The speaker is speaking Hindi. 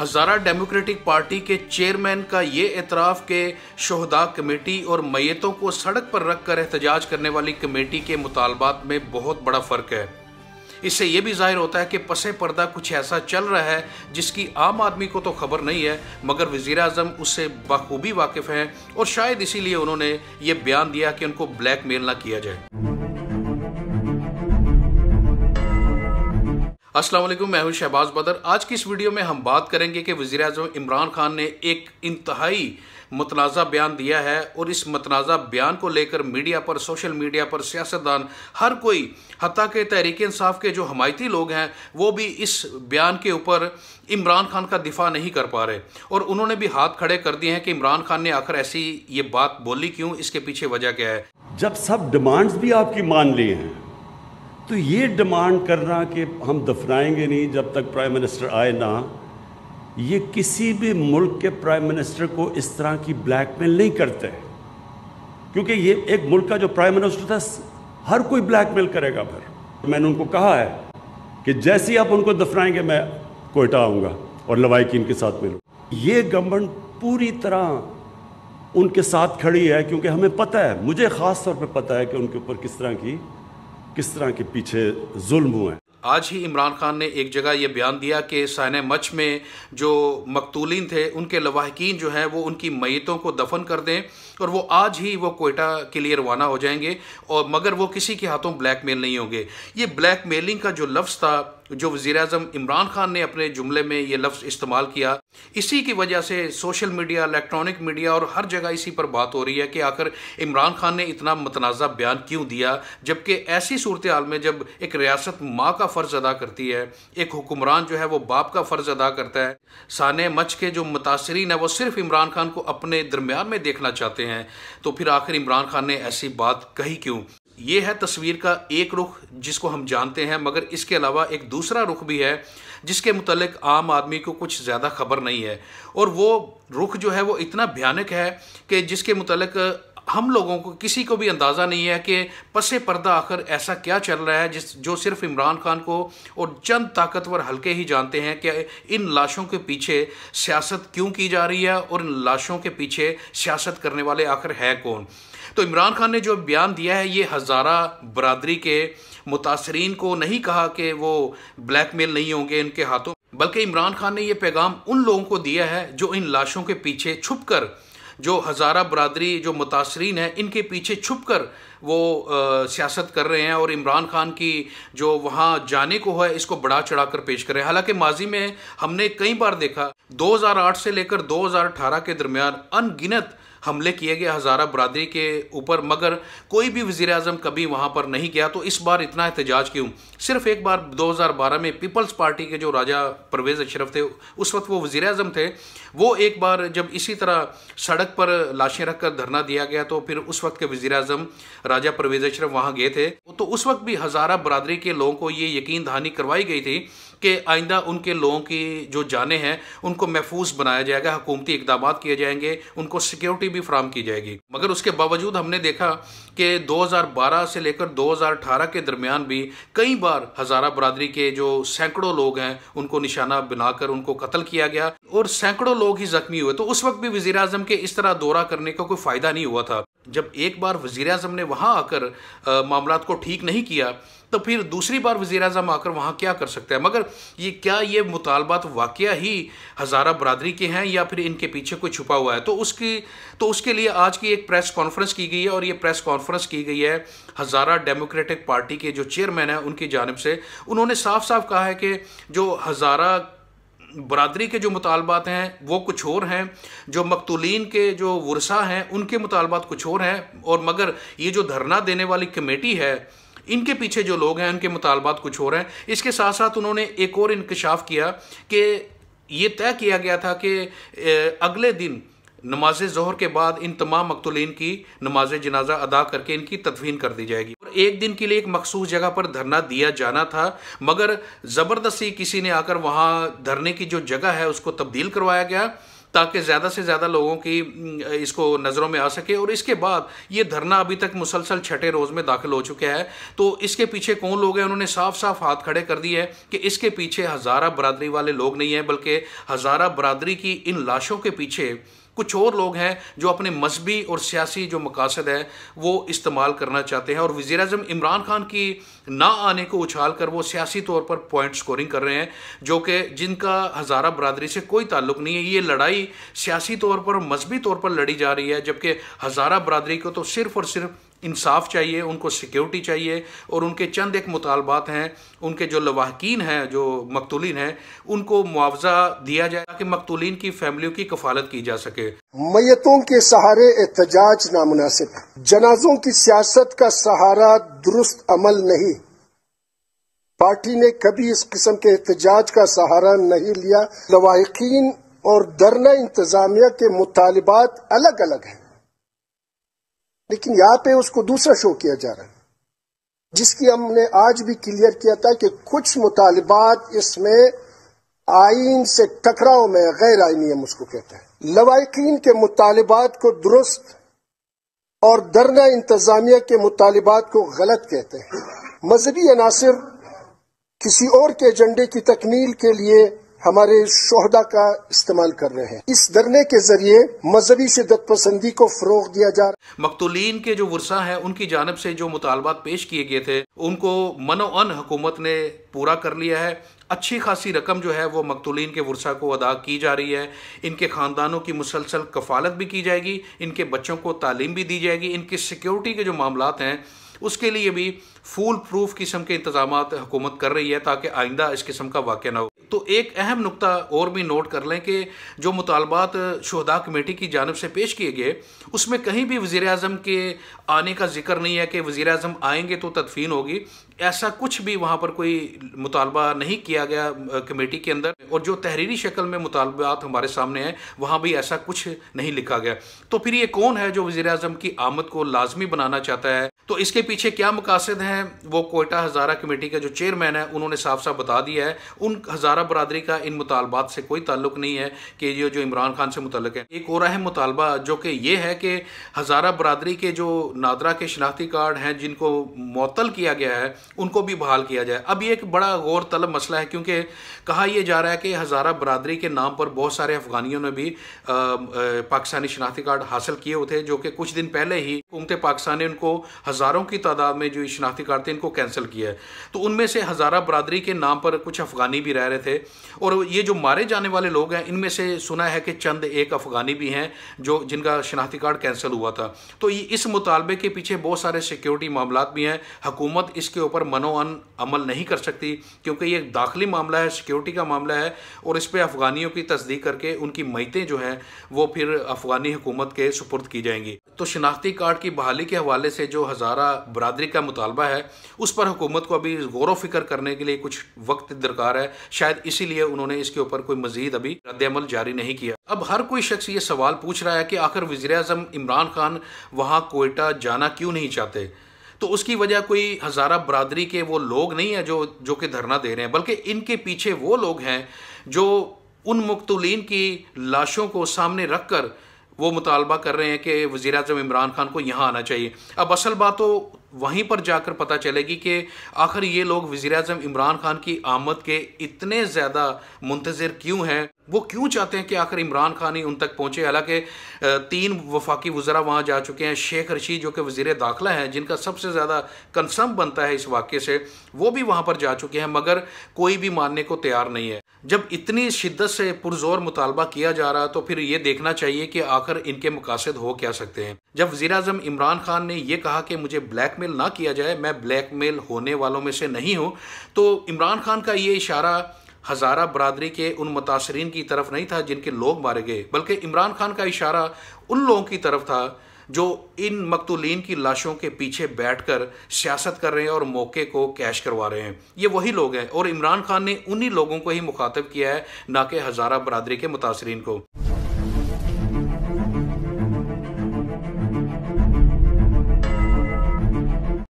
हजारा डेमोक्रेटिक पार्टी के चेयरमैन का ये एतराफ़ के शहदा कमेटी और मैतों को सड़क पर रख कर एहतजाज करने वाली कमेटी के मुतालबात में बहुत बड़ा फ़र्क है इससे यह भी जाहिर होता है कि पसे पर्दा कुछ ऐसा चल रहा है जिसकी आम आदमी को तो खबर नहीं है मगर वज़ी अजम उससे बखूबी वाकिफ़ हैं और शायद इसीलिए उन्होंने ये बयान दिया कि उनको ब्लैक मेल ना किया जाए असलम मैं हूं शहबाज बदर आज की इस वीडियो में हम बात करेंगे कि वज़ी अजम इमरान खान ने एक इंतहाई मतनाज़ा बयान दिया है और इस मतनाज़ा बयान को लेकर मीडिया पर सोशल मीडिया पर सियासतदान हर कोई हती के तहरीक इंसाफ के जो हमायती लोग हैं वो भी इस बयान के ऊपर इमरान खान का दिफा नहीं कर पा रहे और उन्होंने भी हाथ खड़े कर दिए हैं कि इमरान खान ने आखिर ऐसी ये बात बोली क्यों इसके पीछे वजह क्या है जब सब डिमांड्स भी आपकी मान ली हैं तो ये डिमांड करना कि हम दफनाएंगे नहीं जब तक प्राइम मिनिस्टर आए ना ये किसी भी मुल्क के प्राइम मिनिस्टर को इस तरह की ब्लैकमेल नहीं करते क्योंकि ये एक मुल्क का जो प्राइम मिनिस्टर था हर कोई ब्लैकमेल करेगा फिर मैंने उनको कहा है कि जैसे ही आप उनको दफनाएंगे मैं कोयटा आऊँगा और की इनके साथ मिलूँ ये गवर्नमेंट पूरी तरह उनके साथ खड़ी है क्योंकि हमें पता है मुझे ख़ास तौर पर पता है कि उनके ऊपर किस तरह की किस तरह के पीछे जुल्म हुए आज ही इमरान खान ने एक जगह ये बयान दिया कि सैन मच में जो मकतूलिन थे उनके लवाहकिन जो हैं वो उनकी मैतों को दफन कर दें और वो आज ही वो कोयटा के लिए रवाना हो जाएंगे और मगर वो किसी के हाथों ब्लैक मेल नहीं होंगे ये ब्लैक मेलिंग का जो लफ्ज़ था जो वज़ी अजम इमरान खान ने अपने जुमले में ये लफ्ज़ इस्तेमाल किया इसी की वजह से सोशल मीडिया इलेक्ट्रॉनिक मीडिया और हर जगह इसी पर बात हो रही है कि आखिर इमरान खान ने इतना मतनाज़ा बयान क्यों दिया जबकि ऐसी सूरत हाल में जब एक रियासत माँ का फ़र्ज़ अदा करती है एक हुक्मरान जो है वो बाप का फ़र्ज़ अदा करता है सान मच के जो मुतासरीन है वो सिर्फ इमरान खान को अपने दरमियान में देखना चाहते हैं तो फिर आखिर इमरान खान ने ऐसी बात कही क्यों ये है तस्वीर का एक रुख जिसको हम जानते हैं मगर इसके अलावा एक दूसरा रुख भी है जिसके मुतलक आम आदमी को कुछ ज़्यादा खबर नहीं है और वो रुख जो है वो इतना भयानक है कि जिसके मुतलक हम लोगों को किसी को भी अंदाज़ा नहीं है कि पसे पर्दा आखिर ऐसा क्या चल रहा है जिस जो सिर्फ इमरान खान को और चंद ताकतवर हल्के ही जानते हैं कि इन लाशों के पीछे सियासत क्यों की जा रही है और इन लाशों के पीछे सियासत करने वाले आखिर है कौन तो इमरान खान ने जो बयान दिया है ये हज़ारा बरदरी के मुतासरीन को नहीं कहा कि वो ब्लैक मेल नहीं होंगे इनके हाथों बल्कि इमरान खान ने यह पैगाम उन लोगों को दिया है जो इन लाशों के पीछे छुप कर जो हज़ारा बरदरी जो मुतासरीन है इनके पीछे छुप कर वो सियासत कर रहे हैं और इमरान खान की जो वहाँ जाने को है इसको बढ़ा चढ़ा कर पेश करें हालांकि माजी में हमने कई बार देखा 2008 से लेकर 2018 के दरमियान अनगिनत हमले किए गए हज़ारा बरदरी के ऊपर मगर कोई भी वज़ी अजम कभी वहाँ पर नहीं गया तो इस बार इतना एहतजाज क्यों सिर्फ एक बार 2012 में पीपल्स पार्टी के जो राजा परवेज़ अशरफ थे उस वक्त वो वज़ी अजम थे वो एक बार जब इसी तरह सड़क पर लाशें रख कर धरना दिया गया तो फिर उस वक्त के वज़ी अजम राजा परवेज अशरफ वहाँ गए थे तो उस वक्त भी हज़ारा बरदरी के लोगों को ये यकीन दहानी करवाई गई थी कि आइंदा उनके लोगों की जो जाने हैं उनको महफूज बनाया जाएगा हुकूमती इकदाम किए जाएंगे उनको सिक्योरिटी भी फ्राहम की जाएगी मगर उसके बावजूद हमने देखा कि 2012 से लेकर 2018 के दरमियान भी कई बार हज़ारा बरदरी के जो सैकड़ों लोग हैं उनको निशाना बनाकर उनको कत्ल किया गया और सैकड़ों लोग ही जख्मी हुए तो उस वक्त भी वजी अजम के इस तरह दौरा करने का कोई फ़ायदा नहीं हुआ था जब एक बार वजी अजम ने वहाँ आकर मामला को ठीक नहीं किया तो फिर दूसरी बार वज़ी अजम आकर वहाँ क्या कर सकते हैं मगर ये क्या ये मुतालबात वाक़ ही हज़ारा बरदरी के हैं या फिर इनके पीछे कोई छुपा हुआ है तो उसकी तो उसके लिए आज की एक प्रेस कॉन्फ्रेंस की गई है और ये प्रेस कॉन्फ्रेंस की गई है हज़ारा डेमोक्रेटिक पार्टी के जो चेयरमैन हैं उनकी जानब से उन्होंने साफ साफ कहा है कि जो हज़ारा बरदरी के जो मुतालबात हैं वो कुछ और हैं जो मकतूलिन के जो वर्षा हैं उनके मुतालबात कुछ और हैं और मगर ये जो धरना देने वाली कमेटी है इनके पीछे जो लोग हैं उनके मुतालबात कुछ और हैं इसके साथ साथ उन्होंने एक और इंकशाफ किया कि ये तय किया गया था कि अगले दिन नमाज जहर के बाद इन तमाम मकतुलिन की नमाज जनाजा अदा करके इनकी तदफीन कर दी जाएगी और एक दिन के लिए एक मखसूस जगह पर धरना दिया जाना था मगर ज़बरदस्ती किसी ने आकर वहाँ धरने की जो जगह है उसको तब्दील करवाया गया ताकि ज़्यादा से ज़्यादा लोगों की इसको नज़रों में आ सके और इसके बाद ये धरना अभी तक मुसलसल छठे रोज़ में दाखिल हो चुका है तो इसके पीछे कौन लोग हैं उन्होंने साफ साफ हाथ खड़े कर दिए हैं कि इसके पीछे हज़ारा बरदरी वाले लोग नहीं हैं बल्कि हज़ारा बरदरी की इन लाशों के पीछे कुछ और लोग हैं जो अपने मजहबी और सियासी जो मकासद है वो इस्तेमाल करना चाहते हैं और वज़ी अजम इमरान खान की ना आने को उछाल कर वो सियासी तौर पर पॉइंट स्कोरिंग कर रहे हैं जो कि जिनका हज़ारा बरदरी से कोई ताल्लुक नहीं है ये लड़ाई सियासी तौर पर मजहबी तौर पर लड़ी जा रही है जबकि हज़ारा बरदरी को तो सिर्फ और सिर्फ इंसाफ चाहिए उनको सिक्योरिटी चाहिए और उनके चंद एक मुतालबात हैं उनके जो लवाहकिन हैं जो मकतूलिन हैं उनको मुआवजा दिया जाए ताकि मकतूलिन की फैमिलियों की कफालत की जा सके मैतों के सहारे एहतजाज नामनासिब जनाजों की सियासत का सहारा दुरुस्त अमल नहीं पार्टी ने कभी इस किस्म के एहतजाज का सहारा नहीं लिया लवाहकिन और धरना इंतजामिया के मुतालबात अलग अलग हैं लेकिन यहां पे उसको दूसरा शो किया जा रहा है जिसकी हमने आज भी क्लियर किया था कि कुछ मुतालबात इसमें आइन से टकराव में गैर आइनी हम उसको कहते हैं लवाकिन के मुतालबात को दुरुस्त और दरना इंतजामिया के मुतालबात को गलत कहते हैं मजहबी अनासर किसी और के एजेंडे की तकमील के लिए हमारे शहदा का इस्तेमाल कर रहे हैं इस धरने के जरिए मजहबी शिदत पसंदी को फरोग दिया जा रहा है मकतुलीन के जो वर्षा है उनकी जानब से जो मुतालबात पेश किए गए थे उनको मनोअन हुकूमत ने पूरा कर लिया है अच्छी खासी रकम जो है वो मकतुलीन के वर्षा को अदा की जा रही है इनके ख़ानदानों की मुसलसल कफालत भी की जाएगी इनके बच्चों को तालीम भी दी जाएगी इनकी सिक्योरिटी के जो मामला हैं उसके लिए भी फूल प्रूफ किस्म के इंतजाम हुकूमत कर रही है ताकि आइंदा इस किस्म का वाक़ ना हो तो एक अहम नुकता और भी नोट कर लें कि जो मुतालबात शहदा कमेटी की जानब से पेश किए गए उसमें कहीं भी वज़ी अजम के आने का जिक्र नहीं है कि वज़ी अजम आएंगे तो तदफीन होगी ऐसा कुछ भी वहाँ पर कोई मुतालबा नहीं किया गया कमेटी के अंदर और जो तहरीरी शक्ल में मुतालबात हमारे सामने हैं वहाँ भी ऐसा कुछ नहीं लिखा गया तो फिर ये कौन है जो वज़ी अजम की आमद को लाजमी बनाना चाहता है तो इसके पीछे क्या मकासद हैं वो कोयटा हज़ारा कमेटी का जो चेयरमैन है उन्होंने साफ साफ बता दिया है उन हज़ारा बरदरी का इन मुतालबात से कोई ताल्लुक नहीं है कि ये जो इमरान खान से मुतल है एक और अहम मुतालबा जो कि ये है कि हज़ारा बरदरी के जो नादरा के शनाख्ती कार्ड हैं जिनको मअतल किया गया है उनको भी बहाल किया जाए अब ये एक बड़ा गौर तलब मसला है क्योंकि कहा यह जा रहा है कि हज़ारा बरदरी के नाम पर बहुत सारे अफगानियों ने भी पाकिस्तानी शनाख्ती कार्ड हासिल किए हुए थे जो कि कुछ दिन पहले ही हुकूमत पाकिस्तान ने उनको हज़ारों की तादाद में जो शनाख्ती कार्ड थे इनको कैंसिल किया है तो उनमें से हज़ारा बरदरी के नाम पर कुछ अफगानी भी रह रहे थे और ये जो मारे जाने वाले लोग हैं इनमें से सुना है कि चंद एक अफगानी भी हैं जो जिनका शनाख्ती कार्ड कैंसिल हुआ था तो इस मुतालबे के पीछे बहुत सारे सिक्योरिटी मामला भी हैं हकूमत इसके ऊपर पर मनोअन अमल नहीं कर सकती क्योंकि ये दाखिली मामला है सिक्योरिटी का मामला है और इस पर अफगानियों की तस्दीक करके उनकी मईतें जो हैं वो फिर अफगानी हुकूमत के सुपुर्द की जाएंगी तो शिनाख्ती कार्ड की बहाली के हवाले से जो हज़ारा बरदरी का मुतालबा है उस पर हुकूमत को अभी गौर व फिक्र करने के लिए कुछ वक्त दरकार है शायद इसीलिए उन्होंने इसके ऊपर कोई मजीद अभी रद्दमल जारी नहीं किया अब हर कोई शख्स ये सवाल पूछ रहा है कि आखिर वजी अजम इमरान खान वहाँ कोयटा जाना क्यों नहीं चाहते तो उसकी वजह कोई हज़ारा बरदरी के वो लोग नहीं हैं जो जो कि धरना दे रहे हैं बल्कि इनके पीछे वो लोग हैं जो उन मकतूलिन की लाशों को सामने रख कर वो मुतालबा कर रहे हैं कि वज़ी अजम इमरान खान को यहाँ आना चाहिए अब असल बात तो वहीं पर जाकर पता चलेगी कि आखिर ये लोग वजीर अजम इमरान खान की आमद के इतने ज़्यादा मुंतज़र क्यों हैं वो क्यों चाहते हैं कि आखिर इमरान खान ही उन तक पहुँचे हालांकि तीन वफाकी वज़रा वहाँ जा चुके हैं शेख रशीद जो कि वजीर दाखिला हैं जिनका सबसे ज़्यादा कंसर्म बनता है इस वाक़े से वो भी वहाँ पर जा चुके हैं मगर कोई भी मानने को तैयार नहीं है जब इतनी शिद्दत से पुरजोर मुतालबा किया जा रहा तो फिर ये देखना चाहिए कि आखिर इनके मकासद हो क्या सकते हैं जब वजीर अजम इमरान खान ने यह कहा कि मुझे ब्लैक मेल ना किया जाए मैं ब्लैक मेल होने वालों में से नहीं हूँ तो इमरान खान का ये इशारा हज़ारा बरदरी के उन मुतासरीन की तरफ नहीं था जिनके लोग मारे गए बल्कि इमरान खान का इशारा उन लोगों की तरफ था जो इन मकतुलीन की लाशों के पीछे बैठकर सियासत कर रहे हैं और मौके को कैश करवा रहे हैं ये वही लोग हैं और इमरान खान ने उन्हीं लोगों को ही मुखातब किया है ना कि हज़ारा बरदरी के मुतासरीन को